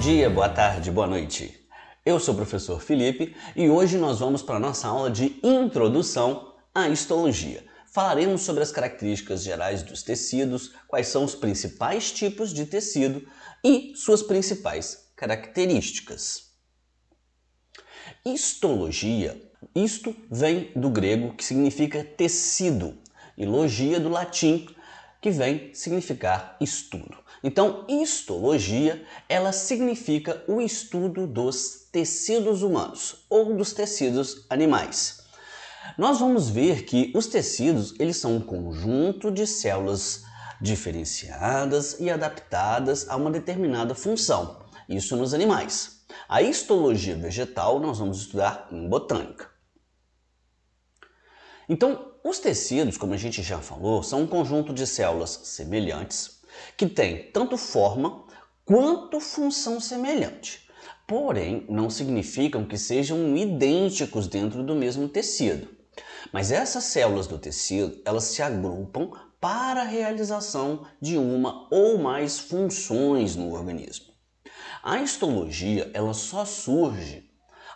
dia, boa tarde, boa noite. Eu sou o professor Felipe e hoje nós vamos para a nossa aula de introdução à histologia. Falaremos sobre as características gerais dos tecidos, quais são os principais tipos de tecido e suas principais características. Histologia, isto vem do grego que significa tecido e logia do latim que vem significar estudo. Então, histologia, ela significa o estudo dos tecidos humanos ou dos tecidos animais. Nós vamos ver que os tecidos, eles são um conjunto de células diferenciadas e adaptadas a uma determinada função, isso nos animais. A histologia vegetal nós vamos estudar em botânica. Então, os tecidos, como a gente já falou, são um conjunto de células semelhantes, que tem tanto forma quanto função semelhante, porém não significam que sejam idênticos dentro do mesmo tecido. Mas essas células do tecido, elas se agrupam para a realização de uma ou mais funções no organismo. A histologia, ela só surge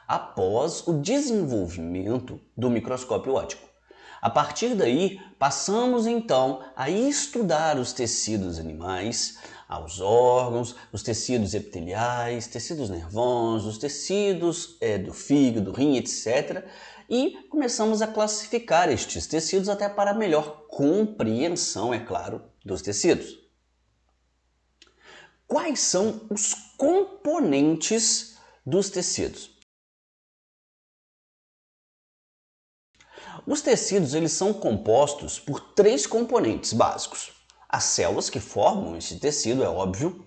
após o desenvolvimento do microscópio óptico. A partir daí, passamos então a estudar os tecidos animais, aos órgãos, os tecidos epiteliais, tecidos nervosos, tecidos é, do fígado, do rim, etc. E começamos a classificar estes tecidos até para melhor compreensão, é claro, dos tecidos. Quais são os componentes dos tecidos? Os tecidos eles são compostos por três componentes básicos. As células que formam esse tecido, é óbvio,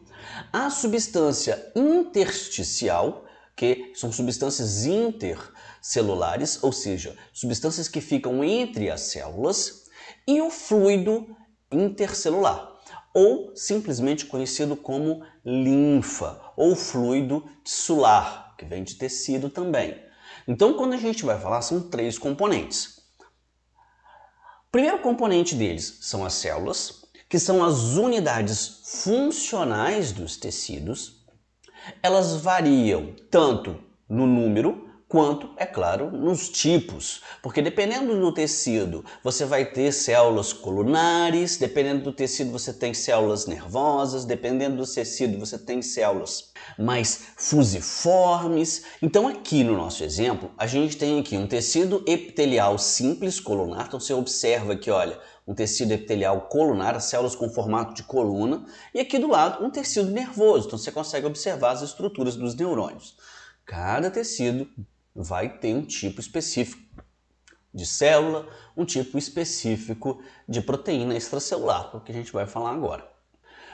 a substância intersticial, que são substâncias intercelulares, ou seja, substâncias que ficam entre as células, e o fluido intercelular, ou simplesmente conhecido como linfa, ou fluido tissular, que vem de tecido também. Então, quando a gente vai falar, são três componentes primeiro componente deles são as células, que são as unidades funcionais dos tecidos. Elas variam tanto no número quanto, é claro, nos tipos. Porque dependendo do tecido, você vai ter células colunares, dependendo do tecido, você tem células nervosas, dependendo do tecido, você tem células mais fusiformes. Então, aqui no nosso exemplo, a gente tem aqui um tecido epitelial simples colunar. Então, você observa aqui, olha, um tecido epitelial colunar, as células com formato de coluna, e aqui do lado um tecido nervoso. Então, você consegue observar as estruturas dos neurônios. Cada tecido vai ter um tipo específico de célula, um tipo específico de proteína extracelular, que é o que a gente vai falar agora.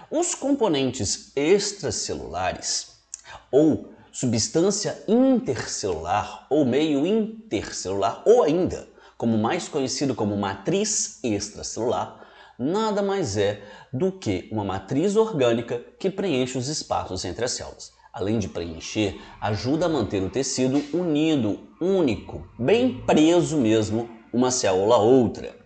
Os componentes extracelulares ou substância intercelular ou meio intercelular ou ainda, como mais conhecido como matriz extracelular, nada mais é do que uma matriz orgânica que preenche os espaços entre as células além de preencher, ajuda a manter o tecido unido, único, bem preso mesmo, uma célula a outra.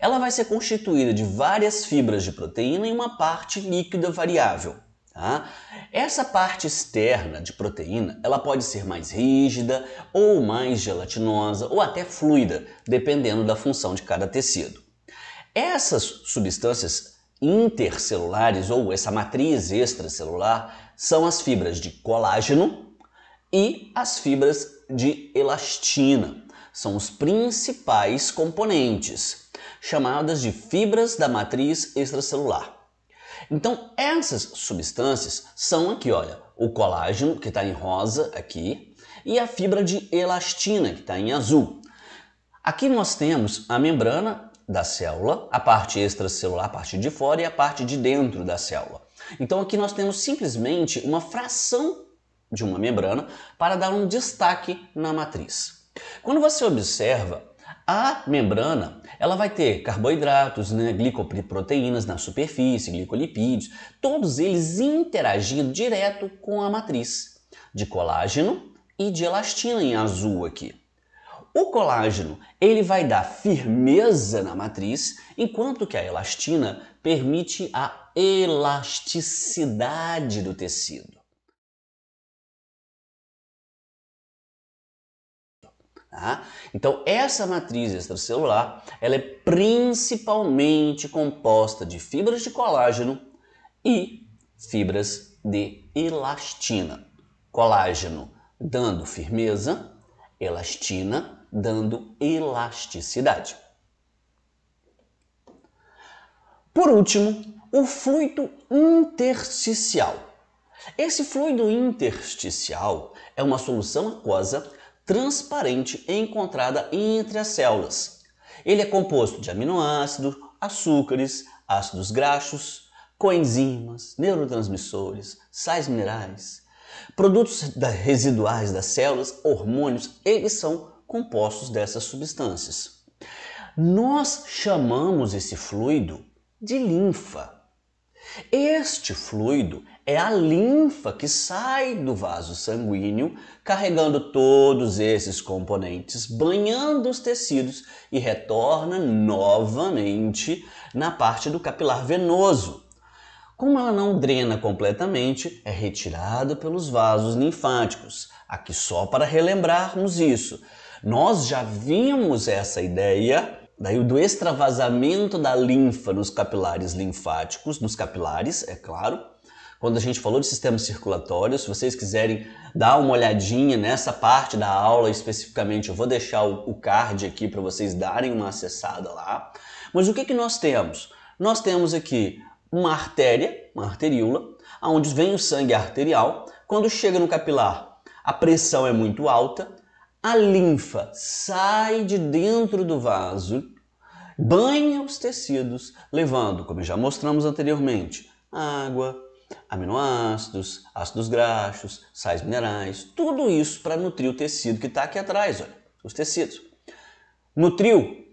Ela vai ser constituída de várias fibras de proteína e uma parte líquida variável. Tá? Essa parte externa de proteína ela pode ser mais rígida ou mais gelatinosa ou até fluida, dependendo da função de cada tecido. Essas substâncias intercelulares ou essa matriz extracelular são as fibras de colágeno e as fibras de elastina. São os principais componentes, chamadas de fibras da matriz extracelular. Então, essas substâncias são aqui, olha, o colágeno, que está em rosa aqui, e a fibra de elastina, que está em azul. Aqui nós temos a membrana da célula, a parte extracelular, a parte de fora e a parte de dentro da célula. Então aqui nós temos simplesmente uma fração de uma membrana para dar um destaque na matriz. Quando você observa, a membrana ela vai ter carboidratos, né, glicoproteínas na superfície, glicolipídios, todos eles interagindo direto com a matriz de colágeno e de elastina em azul aqui. O colágeno ele vai dar firmeza na matriz, enquanto que a elastina permite a elasticidade do tecido. Tá? Então, essa matriz extracelular ela é principalmente composta de fibras de colágeno e fibras de elastina. Colágeno dando firmeza, elastina dando elasticidade. Por último, o fluido intersticial. Esse fluido intersticial é uma solução aquosa transparente encontrada entre as células. Ele é composto de aminoácidos, açúcares, ácidos graxos, coenzimas, neurotransmissores, sais minerais, produtos residuais das células, hormônios, eles são compostos dessas substâncias. Nós chamamos esse fluido de linfa. Este fluido é a linfa que sai do vaso sanguíneo, carregando todos esses componentes, banhando os tecidos e retorna novamente na parte do capilar venoso. Como ela não drena completamente, é retirada pelos vasos linfáticos. Aqui só para relembrarmos isso. Nós já vimos essa ideia daí do extravasamento da linfa nos capilares linfáticos, nos capilares, é claro. Quando a gente falou de sistema circulatório, se vocês quiserem dar uma olhadinha nessa parte da aula especificamente, eu vou deixar o card aqui para vocês darem uma acessada lá. Mas o que, que nós temos? Nós temos aqui uma artéria, uma arteríola, aonde vem o sangue arterial. Quando chega no capilar, a pressão é muito alta, a linfa sai de dentro do vaso, banha os tecidos, levando, como já mostramos anteriormente, água, aminoácidos, ácidos graxos, sais minerais, tudo isso para nutrir o tecido que está aqui atrás, olha, os tecidos. Nutriu,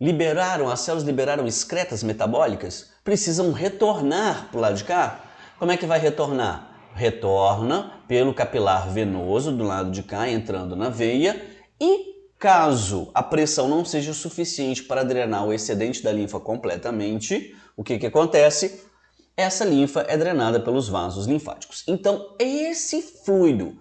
liberaram, as células liberaram excretas metabólicas, precisam retornar para o lado de cá. Como é que vai retornar? Retorna pelo capilar venoso do lado de cá, entrando na veia, e caso a pressão não seja suficiente para drenar o excedente da linfa completamente, o que, que acontece? Essa linfa é drenada pelos vasos linfáticos. Então, esse fluido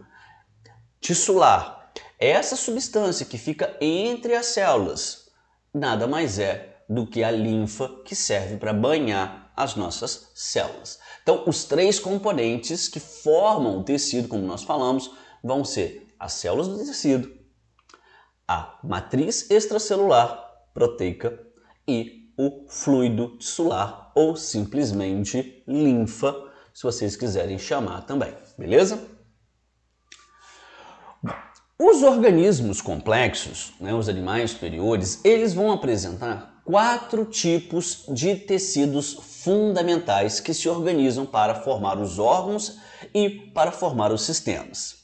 tissular, essa substância que fica entre as células, nada mais é do que a linfa que serve para banhar as nossas células. Então, os três componentes que formam o tecido, como nós falamos, vão ser as células do tecido, a matriz extracelular proteica e o fluido tissular ou simplesmente linfa, se vocês quiserem chamar também, beleza? Os organismos complexos, né, os animais superiores, eles vão apresentar quatro tipos de tecidos fundamentais que se organizam para formar os órgãos e para formar os sistemas.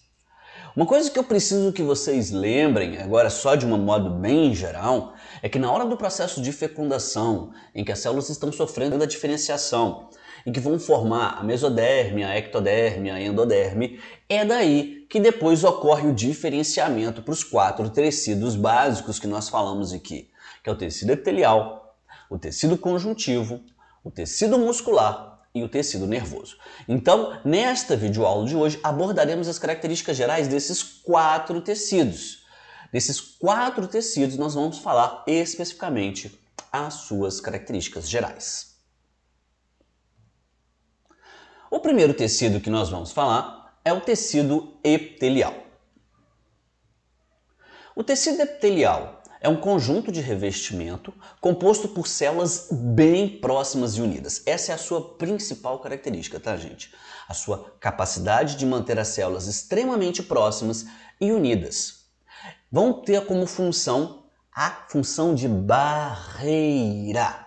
Uma coisa que eu preciso que vocês lembrem, agora só de um modo bem geral, é que na hora do processo de fecundação, em que as células estão sofrendo a diferenciação, e que vão formar a mesoderme, a ectoderme, a endoderme, é daí que depois ocorre o diferenciamento para os quatro tecidos básicos que nós falamos aqui que é o tecido epitelial, o tecido conjuntivo, o tecido muscular e o tecido nervoso. Então, nesta videoaula de hoje, abordaremos as características gerais desses quatro tecidos. Desses quatro tecidos, nós vamos falar especificamente as suas características gerais. O primeiro tecido que nós vamos falar é o tecido epitelial. O tecido epitelial é um conjunto de revestimento composto por células bem próximas e unidas. Essa é a sua principal característica, tá, gente? A sua capacidade de manter as células extremamente próximas e unidas. Vão ter como função a função de barreira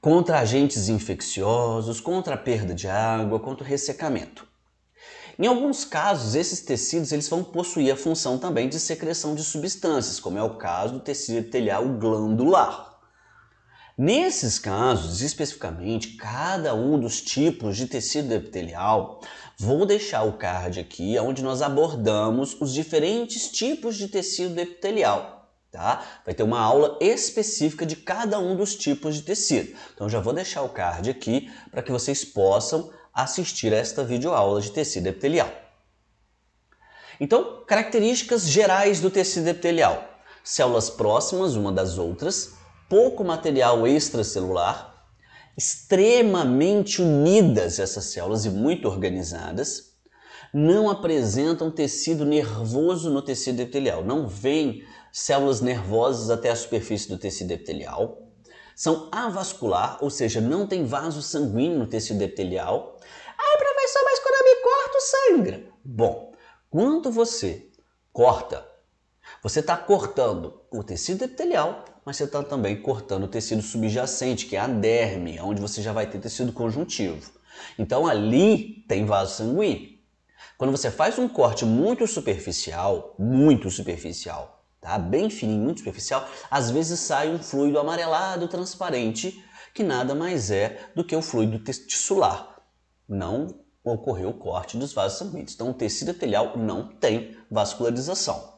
contra agentes infecciosos, contra a perda de água, contra o ressecamento. Em alguns casos, esses tecidos eles vão possuir a função também de secreção de substâncias, como é o caso do tecido epitelial glandular. Nesses casos, especificamente, cada um dos tipos de tecido epitelial, vou deixar o card aqui onde nós abordamos os diferentes tipos de tecido epitelial. Tá? Vai ter uma aula específica de cada um dos tipos de tecido. Então já vou deixar o card aqui para que vocês possam assistir a esta videoaula de tecido epitelial. Então, características gerais do tecido epitelial. Células próximas uma das outras, pouco material extracelular, extremamente unidas essas células e muito organizadas, não apresentam tecido nervoso no tecido epitelial, não vêm células nervosas até a superfície do tecido epitelial, são avascular, ou seja, não tem vaso sanguíneo no tecido epitelial. Ai, ah, professor, mas quando eu me corto, sangra. Bom, quando você corta, você está cortando o tecido epitelial, mas você está também cortando o tecido subjacente, que é a derme, onde você já vai ter tecido conjuntivo. Então ali tem vaso sanguíneo. Quando você faz um corte muito superficial, muito superficial, tá? bem fininho, muito superficial, às vezes sai um fluido amarelado transparente, que nada mais é do que o fluido testicular Não ocorreu o corte dos vasos sanguíneos. Então, o tecido epitelial não tem vascularização.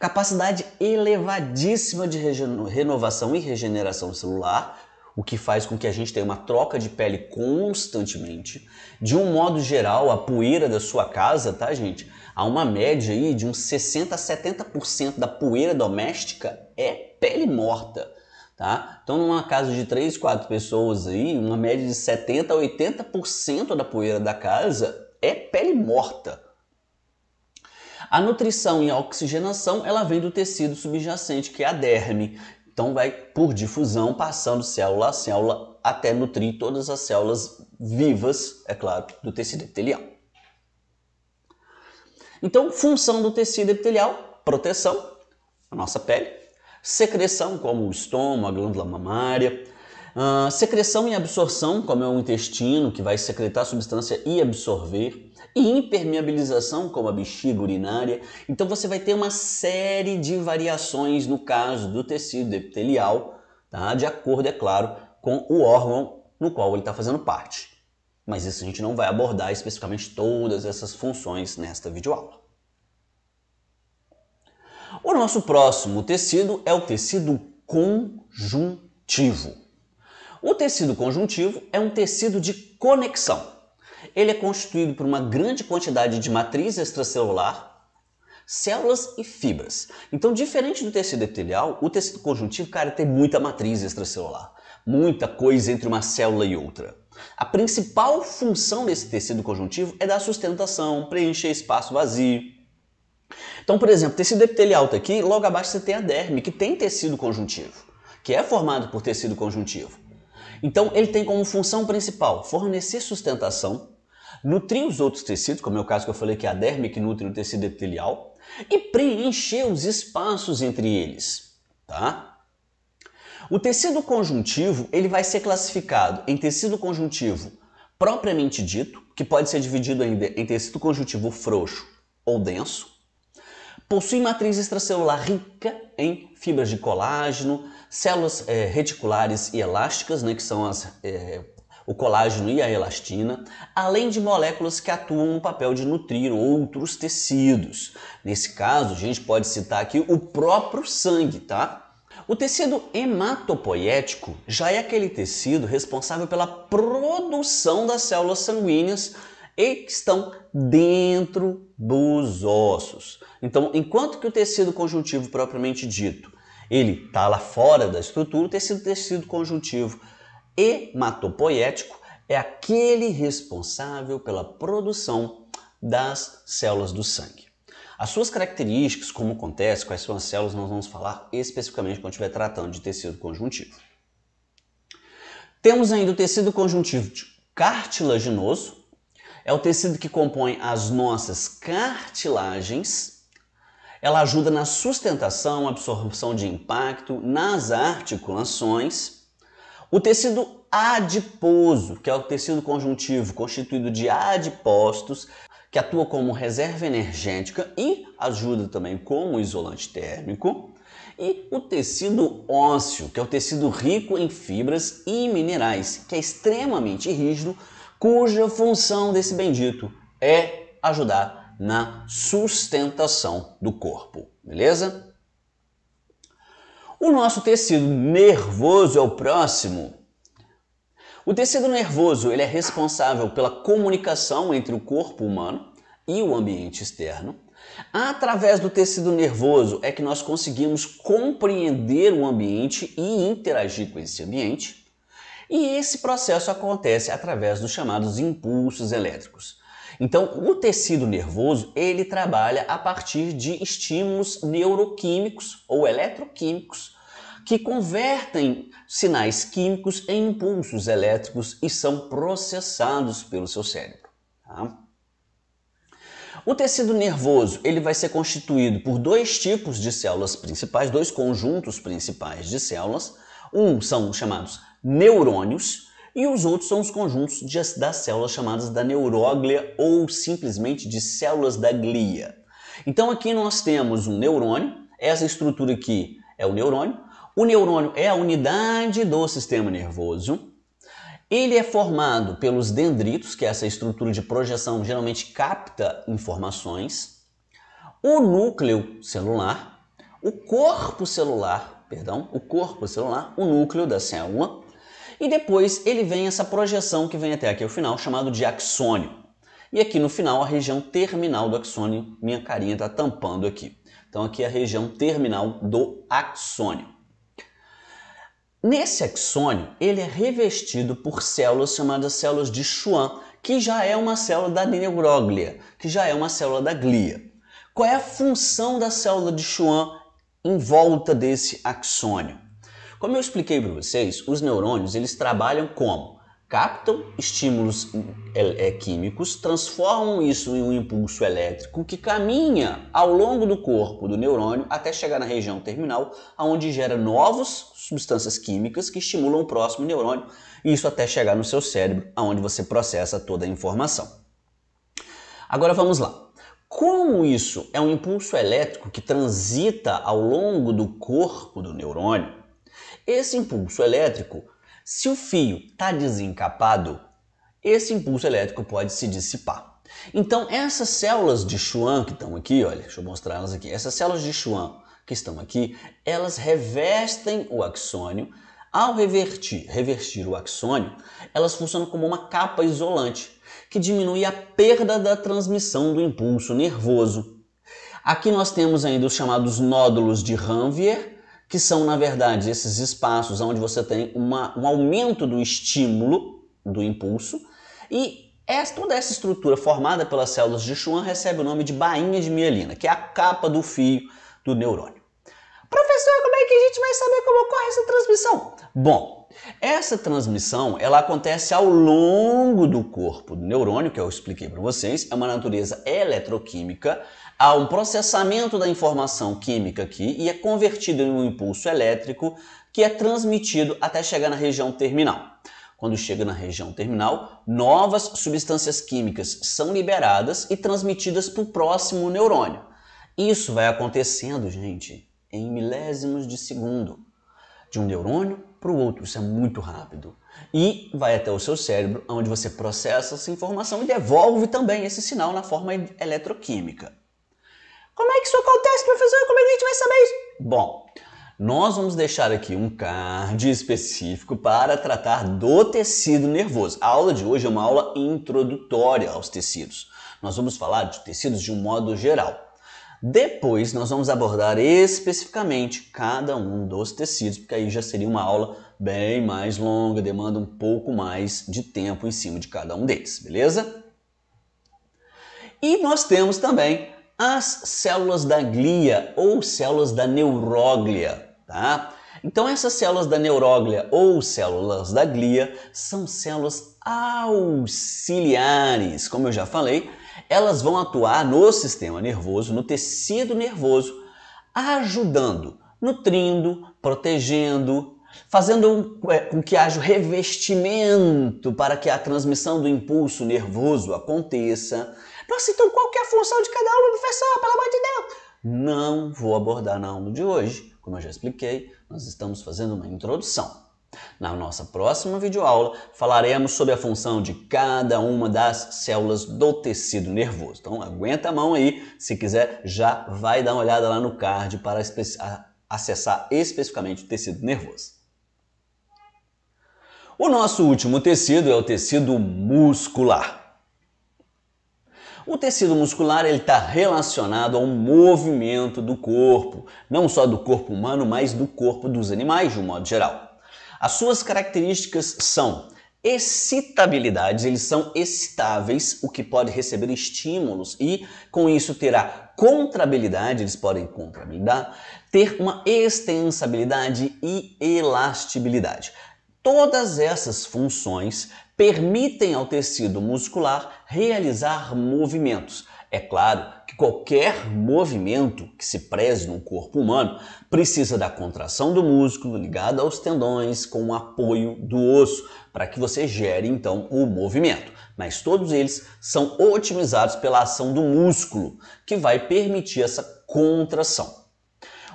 Capacidade elevadíssima de renovação e regeneração celular, o que faz com que a gente tenha uma troca de pele constantemente. De um modo geral, a poeira da sua casa, tá, gente? Há uma média aí de uns 60 a 70% da poeira doméstica é pele morta. Tá? Então, numa casa de 3, 4 pessoas aí, uma média de 70 a 80% da poeira da casa é pele morta. A nutrição e a oxigenação, ela vem do tecido subjacente, que é a derme. Então vai por difusão passando célula a célula até nutrir todas as células vivas, é claro, do tecido epitelial. Então, função do tecido epitelial, proteção, a nossa pele, secreção como o estômago, a glândula mamária, Uh, secreção e absorção, como é o intestino, que vai secretar a substância e absorver. E impermeabilização, como a bexiga urinária. Então você vai ter uma série de variações no caso do tecido epitelial, tá? de acordo, é claro, com o órgão no qual ele está fazendo parte. Mas isso a gente não vai abordar especificamente todas essas funções nesta videoaula. O nosso próximo tecido é o tecido conjuntivo. O tecido conjuntivo é um tecido de conexão. Ele é constituído por uma grande quantidade de matriz extracelular, células e fibras. Então, diferente do tecido epitelial, o tecido conjuntivo, cara, tem muita matriz extracelular, muita coisa entre uma célula e outra. A principal função desse tecido conjuntivo é dar sustentação, preencher espaço vazio. Então, por exemplo, tecido epitelial está aqui, logo abaixo você tem a derme, que tem tecido conjuntivo, que é formado por tecido conjuntivo. Então ele tem como função principal fornecer sustentação, nutrir os outros tecidos, como é o caso que eu falei que é a derme que nutre o tecido epitelial, e preencher os espaços entre eles, tá? O tecido conjuntivo, ele vai ser classificado em tecido conjuntivo propriamente dito, que pode ser dividido ainda em tecido conjuntivo frouxo ou denso, possui matriz extracelular rica em fibras de colágeno, células é, reticulares e elásticas, né, que são as, é, o colágeno e a elastina, além de moléculas que atuam no papel de nutrir outros tecidos. Nesse caso, a gente pode citar aqui o próprio sangue, tá? O tecido hematopoético já é aquele tecido responsável pela produção das células sanguíneas e que estão dentro dos ossos. Então, enquanto que o tecido conjuntivo propriamente dito, ele está lá fora da estrutura, o tecido, tecido conjuntivo hematopoético é aquele responsável pela produção das células do sangue. As suas características, como acontece, quais são as células, nós vamos falar especificamente quando estiver tratando de tecido conjuntivo. Temos ainda o tecido conjuntivo cartilaginoso, é o tecido que compõe as nossas cartilagens. Ela ajuda na sustentação, absorção de impacto, nas articulações. O tecido adiposo, que é o tecido conjuntivo constituído de adipostos, que atua como reserva energética e ajuda também como isolante térmico, e o tecido ósseo, que é o tecido rico em fibras e minerais, que é extremamente rígido, cuja função desse bendito é ajudar na sustentação do corpo, beleza? O nosso tecido nervoso é o próximo. O tecido nervoso ele é responsável pela comunicação entre o corpo humano e o ambiente externo. Através do tecido nervoso é que nós conseguimos compreender o ambiente e interagir com esse ambiente. E esse processo acontece através dos chamados impulsos elétricos. Então, o tecido nervoso, ele trabalha a partir de estímulos neuroquímicos ou eletroquímicos que convertem sinais químicos em impulsos elétricos e são processados pelo seu cérebro. Tá? O tecido nervoso ele vai ser constituído por dois tipos de células principais, dois conjuntos principais de células. Um são chamados neurônios, e os outros são os conjuntos de, das células chamadas da neuróglia ou simplesmente de células da glia. Então aqui nós temos um neurônio, essa estrutura aqui é o neurônio, o neurônio é a unidade do sistema nervoso, ele é formado pelos dendritos, que é essa estrutura de projeção geralmente capta informações, o núcleo celular, o corpo celular, perdão, o corpo celular, o núcleo da célula, e depois ele vem essa projeção que vem até aqui o final, chamado de axônio. E aqui no final, a região terminal do axônio, minha carinha está tampando aqui. Então aqui é a região terminal do axônio. Nesse axônio, ele é revestido por células chamadas células de Schwann, que já é uma célula da neuroglia, que já é uma célula da glia. Qual é a função da célula de Schwann em volta desse axônio? Como eu expliquei para vocês, os neurônios eles trabalham como? Captam estímulos é, é, químicos, transformam isso em um impulso elétrico que caminha ao longo do corpo do neurônio até chegar na região terminal, onde gera novas substâncias químicas que estimulam o próximo neurônio, e isso até chegar no seu cérebro, onde você processa toda a informação. Agora vamos lá. Como isso é um impulso elétrico que transita ao longo do corpo do neurônio, esse impulso elétrico, se o fio está desencapado, esse impulso elétrico pode se dissipar. Então essas células de Schwann que estão aqui, olha, deixa eu mostrar elas aqui. Essas células de Schwann que estão aqui, elas revestem o axônio. Ao revertir, revertir o axônio, elas funcionam como uma capa isolante, que diminui a perda da transmissão do impulso nervoso. Aqui nós temos ainda os chamados nódulos de Ranvier, que são, na verdade, esses espaços onde você tem uma, um aumento do estímulo, do impulso, e essa, toda essa estrutura formada pelas células de Schwann recebe o nome de bainha de mielina, que é a capa do fio do neurônio. Professor, como é que a gente vai saber como ocorre essa transmissão? Bom, essa transmissão ela acontece ao longo do corpo do neurônio, que eu expliquei para vocês, é uma natureza eletroquímica, há um processamento da informação química aqui e é convertido em um impulso elétrico que é transmitido até chegar na região terminal. Quando chega na região terminal, novas substâncias químicas são liberadas e transmitidas para o próximo neurônio. Isso vai acontecendo, gente, em milésimos de segundo de um neurônio para o outro. Isso é muito rápido. E vai até o seu cérebro, onde você processa essa informação e devolve também esse sinal na forma eletroquímica. Como é que isso acontece, professor? Como é que a gente vai saber isso? Bom, nós vamos deixar aqui um card específico para tratar do tecido nervoso. A aula de hoje é uma aula introdutória aos tecidos. Nós vamos falar de tecidos de um modo geral. Depois nós vamos abordar especificamente cada um dos tecidos, porque aí já seria uma aula bem mais longa, demanda um pouco mais de tempo em cima de cada um deles, beleza? E nós temos também as células da glia ou células da neuróglia, tá? Então essas células da neuróglia ou células da glia são células auxiliares, como eu já falei, elas vão atuar no sistema nervoso, no tecido nervoso, ajudando, nutrindo, protegendo, fazendo é, com que haja revestimento para que a transmissão do impulso nervoso aconteça. Nossa, então, assim, então qual que é a função de cada aluno, professor, pelo amor de Deus? Não vou abordar na aula de hoje. Como eu já expliquei, nós estamos fazendo uma introdução. Na nossa próxima videoaula, falaremos sobre a função de cada uma das células do tecido nervoso. Então, aguenta a mão aí, se quiser, já vai dar uma olhada lá no card para acessar especificamente o tecido nervoso. O nosso último tecido é o tecido muscular. O tecido muscular está relacionado ao movimento do corpo, não só do corpo humano, mas do corpo dos animais de um modo geral. As suas características são excitabilidades, eles são excitáveis, o que pode receber estímulos e com isso terá contrabilidade, eles podem contrabilidar, ter uma extensibilidade e elastibilidade. Todas essas funções permitem ao tecido muscular realizar movimentos. É claro Qualquer movimento que se preze no corpo humano precisa da contração do músculo ligado aos tendões com o apoio do osso para que você gere então o movimento. Mas todos eles são otimizados pela ação do músculo, que vai permitir essa contração.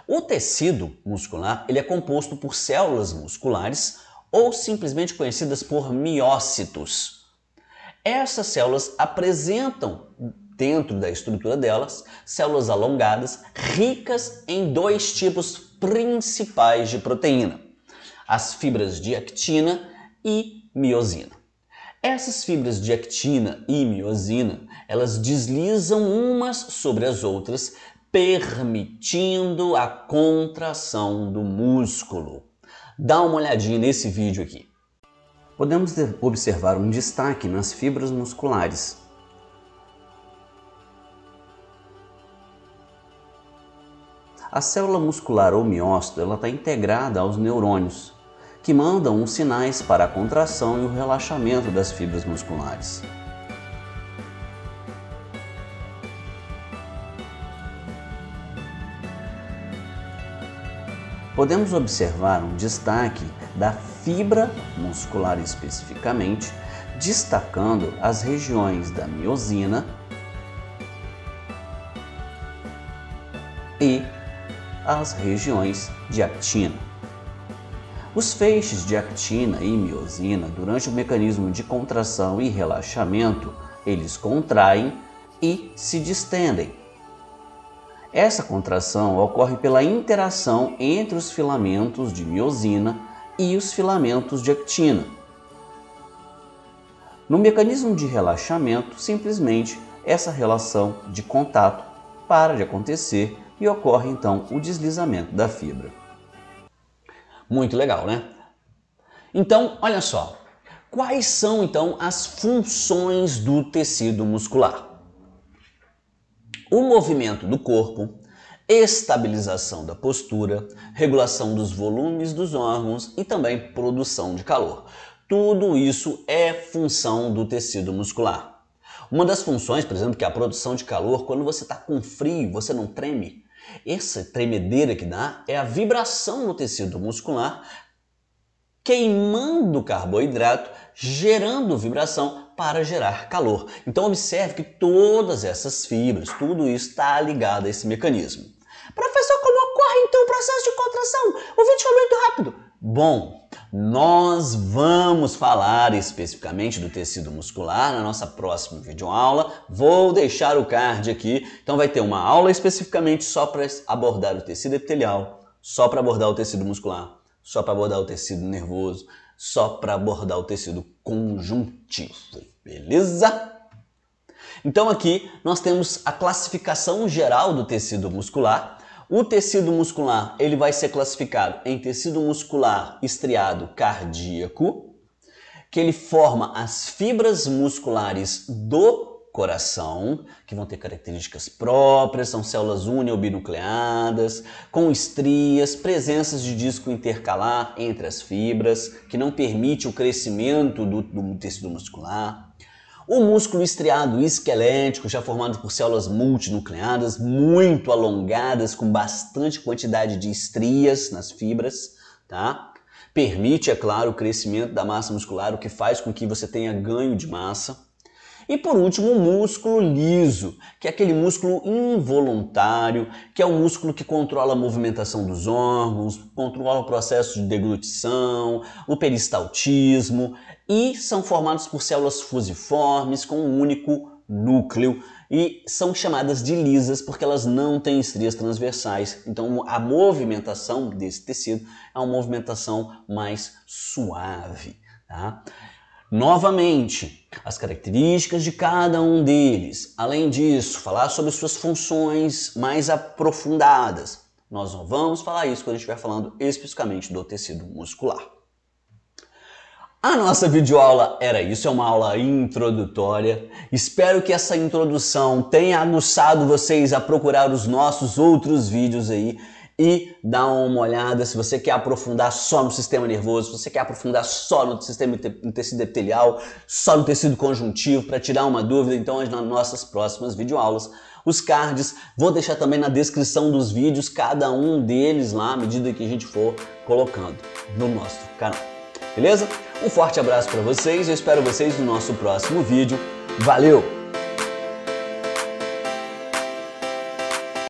O tecido muscular ele é composto por células musculares ou simplesmente conhecidas por miócitos. Essas células apresentam dentro da estrutura delas, células alongadas ricas em dois tipos principais de proteína: as fibras de actina e miosina. Essas fibras de actina e miosina, elas deslizam umas sobre as outras, permitindo a contração do músculo. Dá uma olhadinha nesse vídeo aqui. Podemos observar um destaque nas fibras musculares, A célula muscular ou miócito está integrada aos neurônios, que mandam os sinais para a contração e o relaxamento das fibras musculares. Podemos observar um destaque da fibra muscular especificamente, destacando as regiões da miosina, às regiões de actina. Os feixes de actina e miosina, durante o mecanismo de contração e relaxamento, eles contraem e se distendem. Essa contração ocorre pela interação entre os filamentos de miosina e os filamentos de actina. No mecanismo de relaxamento, simplesmente essa relação de contato para de acontecer e ocorre então o deslizamento da fibra. Muito legal, né? Então, olha só. Quais são então as funções do tecido muscular? O movimento do corpo, estabilização da postura, regulação dos volumes dos órgãos e também produção de calor. Tudo isso é função do tecido muscular. Uma das funções, por exemplo, que é a produção de calor, quando você está com frio, você não treme. Essa tremedeira que dá é a vibração no tecido muscular queimando carboidrato, gerando vibração para gerar calor. Então observe que todas essas fibras, tudo isso está ligado a esse mecanismo. Professor, como ocorre então o processo de contração? O vídeo foi muito rápido. Bom, nós vamos falar especificamente do tecido muscular na nossa próxima videoaula. Vou deixar o card aqui. Então vai ter uma aula especificamente só para abordar o tecido epitelial, só para abordar o tecido muscular, só para abordar o tecido nervoso, só para abordar o tecido conjuntivo. Beleza? Então aqui nós temos a classificação geral do tecido muscular o tecido muscular, ele vai ser classificado em tecido muscular estriado cardíaco, que ele forma as fibras musculares do coração, que vão ter características próprias, são células uni ou binucleadas, com estrias, presenças de disco intercalar entre as fibras, que não permite o crescimento do, do tecido muscular. O músculo estriado esquelético, já formado por células multinucleadas, muito alongadas, com bastante quantidade de estrias nas fibras, tá? Permite, é claro, o crescimento da massa muscular, o que faz com que você tenha ganho de massa. E por último, o músculo liso, que é aquele músculo involuntário, que é o músculo que controla a movimentação dos órgãos, controla o processo de deglutição, o peristaltismo, e são formados por células fusiformes com um único núcleo e são chamadas de lisas porque elas não têm estrias transversais. Então a movimentação desse tecido é uma movimentação mais suave. Tá? Novamente, as características de cada um deles. Além disso, falar sobre suas funções mais aprofundadas. Nós não vamos falar isso quando estiver falando especificamente do tecido muscular. A nossa videoaula era isso, é uma aula introdutória. Espero que essa introdução tenha aguçado vocês a procurar os nossos outros vídeos aí e dar uma olhada se você quer aprofundar só no sistema nervoso, se você quer aprofundar só no sistema no tecido epitelial, só no tecido conjuntivo, para tirar uma dúvida, então nas nossas próximas videoaulas os cards. Vou deixar também na descrição dos vídeos cada um deles lá, à medida que a gente for colocando no nosso canal beleza? Um forte abraço para vocês, eu espero vocês no nosso próximo vídeo. Valeu!